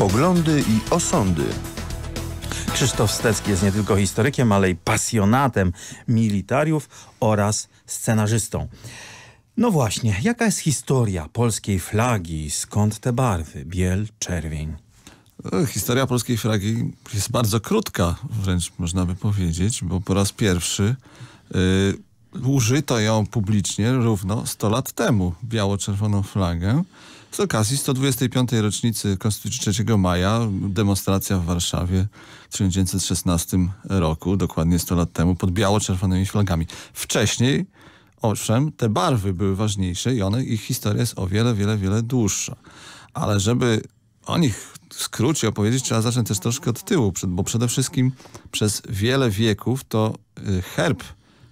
poglądy i osądy. Krzysztof Stecki jest nie tylko historykiem, ale i pasjonatem militariów oraz scenarzystą. No właśnie, jaka jest historia polskiej flagi? Skąd te barwy? Biel, czerwień. E, historia polskiej flagi jest bardzo krótka, wręcz można by powiedzieć, bo po raz pierwszy yy, użyto ją publicznie równo 100 lat temu, biało-czerwoną flagę. Z okazji 125. rocznicy Konstytucji 3 maja demonstracja w Warszawie w 1916 roku, dokładnie 100 lat temu, pod biało-czerwonymi flagami. Wcześniej, owszem, te barwy były ważniejsze i one, ich historia jest o wiele, wiele, wiele dłuższa. Ale żeby o nich w skrócie opowiedzieć, trzeba zacząć też troszkę od tyłu, bo przede wszystkim przez wiele wieków to y, herb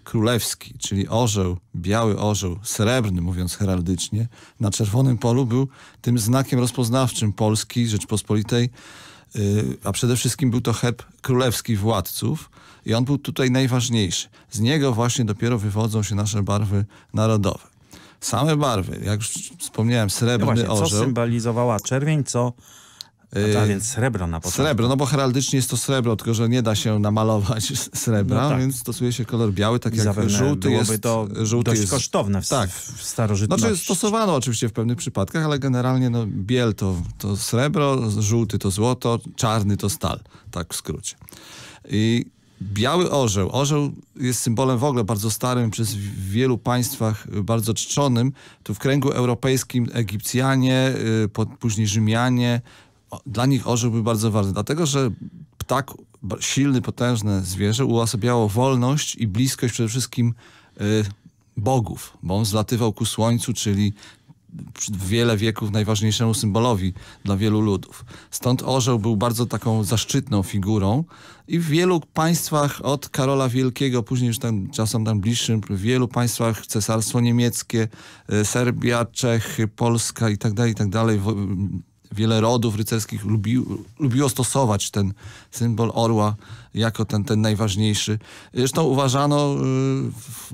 królewski, czyli orzeł, biały orzeł, srebrny mówiąc heraldycznie, na czerwonym polu był tym znakiem rozpoznawczym Polski, Rzeczpospolitej, y, a przede wszystkim był to herb królewski władców i on był tutaj najważniejszy. Z niego właśnie dopiero wywodzą się nasze barwy narodowe. Same barwy, jak już wspomniałem, srebrny no właśnie, orzeł. Co symbolizowała czerwień, co a, y, więc srebro na początku. Srebro, no bo heraldycznie jest to srebro, tylko że nie da się namalować srebra, no tak. więc stosuje się kolor biały, tak I jak żółty jest. to żółty dość jest, kosztowne w, tak. w starożytności. Znaczy stosowano oczywiście w pewnych przypadkach, ale generalnie no, biel to, to srebro, żółty to złoto, czarny to stal, tak w skrócie. I biały orzeł. Orzeł jest symbolem w ogóle bardzo starym, przez wielu państwach bardzo czczonym. Tu w kręgu europejskim Egipcjanie, y, później Rzymianie, dla nich orzeł był bardzo ważny, dlatego że ptak, silny, potężne zwierzę uosabiało wolność i bliskość przede wszystkim y, bogów, bo on zlatywał ku słońcu, czyli wiele wieków najważniejszemu symbolowi dla wielu ludów. Stąd orzeł był bardzo taką zaszczytną figurą i w wielu państwach od Karola Wielkiego, później już tam, czasem tam bliższym, w wielu państwach Cesarstwo Niemieckie, y, Serbia, Czechy, Polska i tak dalej, i tak dalej, wiele rodów rycerskich lubi, lubiło stosować ten symbol orła jako ten, ten najważniejszy. Zresztą uważano,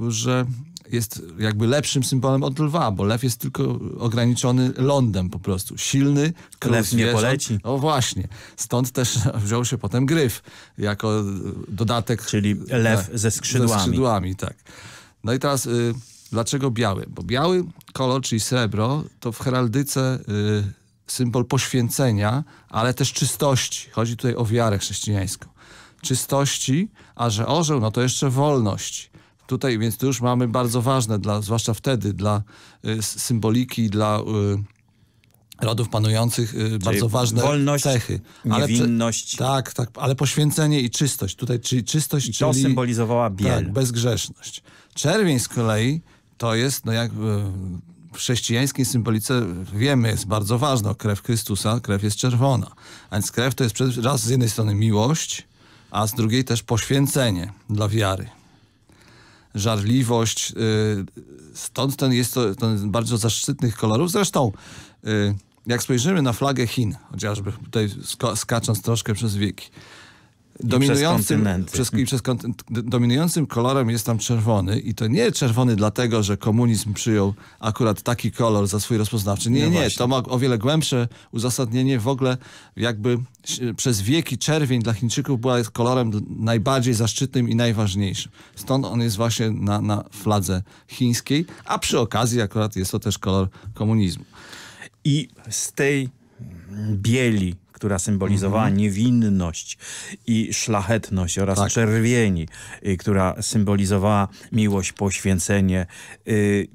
y, że jest jakby lepszym symbolem od lwa, bo lew jest tylko ograniczony lądem po prostu. Silny, król Lew zwierząt. nie poleci. O właśnie. Stąd też wziął się potem gryf jako dodatek. Czyli lew tak, ze skrzydłami. Ze skrzydłami, tak. No i teraz... Y, dlaczego biały? Bo biały kolor, czyli srebro, to w heraldyce y, symbol poświęcenia, ale też czystości. Chodzi tutaj o wiarę chrześcijańską. Czystości, a że orzeł, no to jeszcze wolność. Tutaj więc tu już mamy bardzo ważne, dla, zwłaszcza wtedy, dla y, symboliki, dla y, rodów panujących y, bardzo ważne wolność, cechy. Ale, niewinność. Tak, tak, ale poświęcenie i czystość. Tutaj, czyli czystość, I to symbolizowała biel. Tak, bezgrzeszność. Czerwień z kolei to jest, no jak y, w chrześcijańskiej symbolice wiemy, jest bardzo ważna. Krew Chrystusa, krew jest czerwona. A więc krew to jest raz z jednej strony miłość, a z drugiej też poświęcenie dla wiary. Żarliwość, y, stąd ten jest to ten bardzo zaszczytnych kolorów. Zresztą, y, jak spojrzymy na flagę Chin, chociażby tutaj skacząc troszkę przez wieki, dominującym, I przez, przez, i przez dominującym kolorem jest tam czerwony i to nie czerwony dlatego, że komunizm przyjął akurat taki kolor za swój rozpoznawczy. Nie, no nie, to ma o wiele głębsze uzasadnienie w ogóle jakby e, przez wieki czerwień dla Chińczyków była kolorem najbardziej zaszczytnym i najważniejszym. Stąd on jest właśnie na, na fladze chińskiej, a przy okazji akurat jest to też kolor komunizmu. I z tej bieli która symbolizowała mhm. niewinność i szlachetność oraz tak. czerwieni, y, która symbolizowała miłość, poświęcenie, y,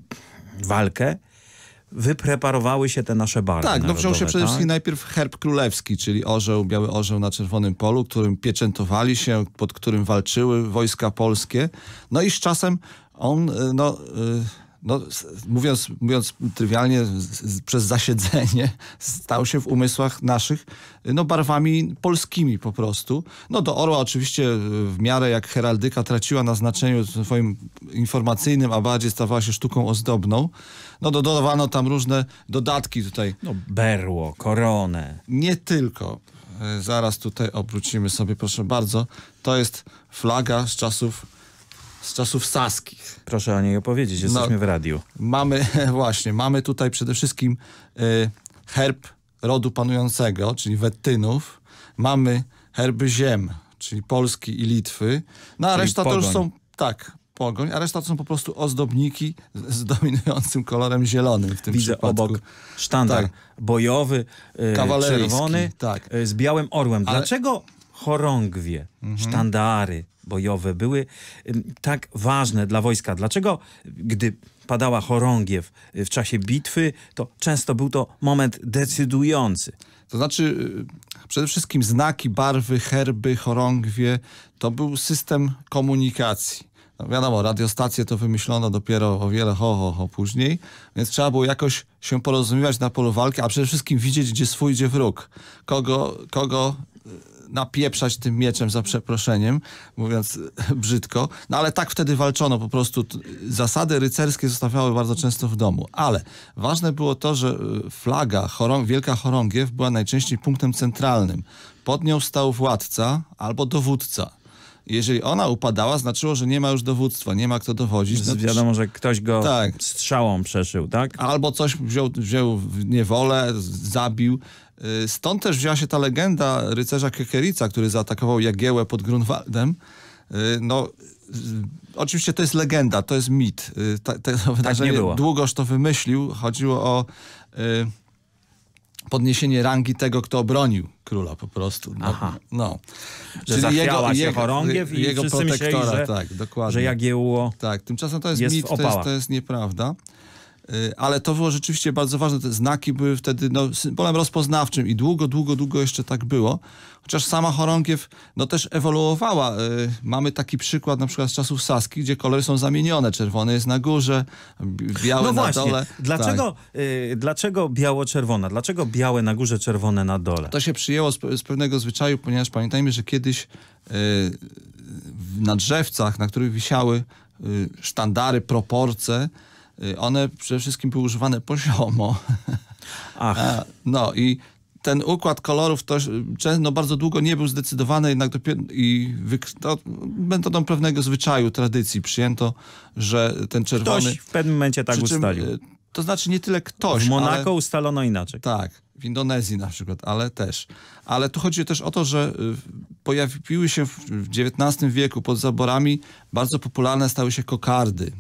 walkę, wypreparowały się te nasze barwy Tak, no wziął się przede tak? wszystkim najpierw herb królewski, czyli orzeł, biały orzeł na czerwonym polu, którym pieczętowali się, pod którym walczyły wojska polskie. No i z czasem on, y, no no, mówiąc, mówiąc trywialnie, przez zasiedzenie stał się w umysłach naszych y, no, barwami polskimi po prostu. No do orła oczywiście y, w miarę jak heraldyka traciła na znaczeniu swoim informacyjnym, a bardziej stawała się sztuką ozdobną. No dodawano tam różne dodatki tutaj. No berło, koronę. Nie tylko. Y, zaraz tutaj obrócimy sobie, proszę bardzo. To jest flaga z czasów z czasów saskich. Proszę o niej opowiedzieć, jesteśmy no, w radiu. Mamy, właśnie, mamy tutaj przede wszystkim y, herb rodu panującego, czyli Wettynów. Mamy herby ziem, czyli Polski i Litwy. No a czyli reszta pogoń. to już są, tak, pogoń, a reszta to są po prostu ozdobniki z dominującym kolorem zielonym w tym Widzę przypadku. obok sztandar tak. bojowy, yy, czerwony, tak. Y, z białym orłem. Dlaczego Ale chorągwie, mhm. sztandary bojowe były tak ważne dla wojska. Dlaczego, gdy padała chorągiew y, w czasie bitwy, to często był to moment decydujący? To znaczy, y, przede wszystkim znaki, barwy, herby, chorągwie to był system komunikacji. No wiadomo, radiostacje to wymyślono dopiero o wiele ho, ho, ho później, więc trzeba było jakoś się porozumiewać na polu walki, a przede wszystkim widzieć, gdzie swój, gdzie wróg. Kogo, kogo y, napieprzać tym mieczem za przeproszeniem, mówiąc brzydko. No ale tak wtedy walczono po prostu. Zasady rycerskie zostawiały bardzo często w domu. Ale ważne było to, że y, flaga Wielka Chorągiew była najczęściej punktem centralnym. Pod nią stał władca albo dowódca jeżeli ona upadała, znaczyło, że nie ma już dowództwa, nie ma kto dowodzić. No, wiadomo, że ktoś go tak. strzałą przeszył, tak? Albo coś wziął, wziął w niewolę, zabił. Y, stąd też wzięła się ta legenda rycerza Kekerica, który zaatakował Jagiełę pod Grunwaldem. Y, no, y, oczywiście to jest legenda, to jest mit. Ta, ta, tak nie było. Długoż to wymyślił. Chodziło o podniesienie rangi tego, kto obronił króla po prostu. No, Aha. No. Że Czyli jego, się jego, chorągiew i jego protektora, myśleli, że, tak, dokładnie. Że Jagiełło Tak, tymczasem to jest, jest mit, to jest, to jest nieprawda. Y, ale to było rzeczywiście bardzo ważne. Te znaki były wtedy no, symbolem rozpoznawczym i długo, długo, długo jeszcze tak było. Chociaż sama chorągiew no, też ewoluowała. Y, mamy taki przykład na przykład z czasów Saski, gdzie kolory są zamienione. Czerwony jest na górze, biały no na właśnie. dole. Dlaczego, tak. Y, dlaczego biało-czerwona? Dlaczego białe na górze, czerwone na dole? To się przyjęło z, z pewnego zwyczaju, ponieważ pamiętajmy, że kiedyś y, na drzewcach, na których wisiały y, sztandary, proporcje, Y, one przede wszystkim były używane poziomo. Ach. E, no i ten układ kolorów to y, no, bardzo długo nie był zdecydowany, jednak dopiero i to, no, będą pewnego zwyczaju, tradycji przyjęto, że ten czerwony... Ktoś w pewnym momencie tak czym, ustalił. Y, to znaczy nie tyle ktoś, W Monako ale, ustalono inaczej. Tak, w Indonezji na przykład, ale też. Ale tu chodzi też o to, że pojawiły się w XIX wieku pod zaborami, bardzo popularne stały się kokardy.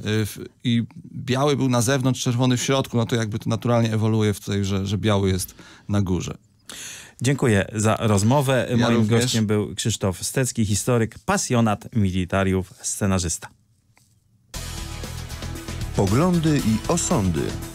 Y, i biały był na zewnątrz, czerwony w środku, no to jakby to naturalnie ewoluuje w tej, że, że biały jest na górze. Dziękuję za rozmowę. Ja Moim również. gościem był Krzysztof Stecki, historyk, pasjonat militariów, scenarzysta. Poglądy i osądy.